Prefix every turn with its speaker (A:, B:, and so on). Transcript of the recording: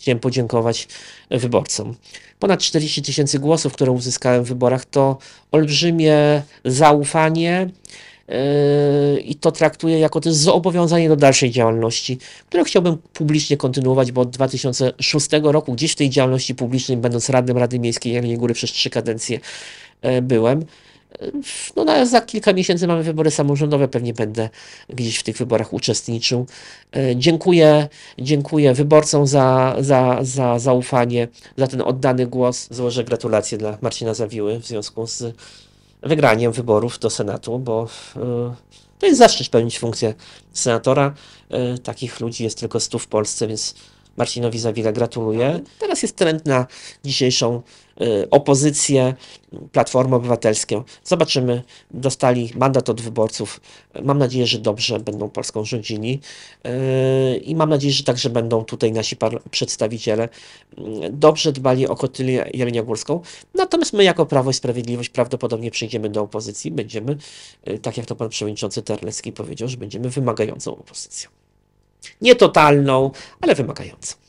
A: chciałem podziękować wyborcom. Ponad 40 tysięcy głosów, które uzyskałem w wyborach, to olbrzymie zaufanie yy, i to traktuję jako też zobowiązanie do dalszej działalności, którą chciałbym publicznie kontynuować, bo od 2006 roku gdzieś w tej działalności publicznej, będąc radnym Rady Miejskiej Jeleniej Góry przez trzy kadencje yy, byłem. No, za kilka miesięcy mamy wybory samorządowe, pewnie będę gdzieś w tych wyborach uczestniczył. E, dziękuję, dziękuję wyborcom za, za, za zaufanie, za ten oddany głos. Złożę gratulacje dla Marcina Zawiły w związku z wygraniem wyborów do Senatu, bo e, to jest zaszczyt pełnić funkcję senatora. E, takich ludzi jest tylko stu w Polsce, więc Marcinowi Zawile gratuluję. Teraz jest trend na dzisiejszą Y, opozycję, Platformę Obywatelską. Zobaczymy. Dostali mandat od wyborców. Mam nadzieję, że dobrze będą Polską rządzili y, i mam nadzieję, że także będą tutaj nasi przedstawiciele y, dobrze dbali o kotylię jeleniogórską. Natomiast my jako Prawo i Sprawiedliwość prawdopodobnie przyjdziemy do opozycji. Będziemy, tak jak to pan przewodniczący Terlecki powiedział, że będziemy wymagającą opozycją. Nie totalną, ale wymagającą.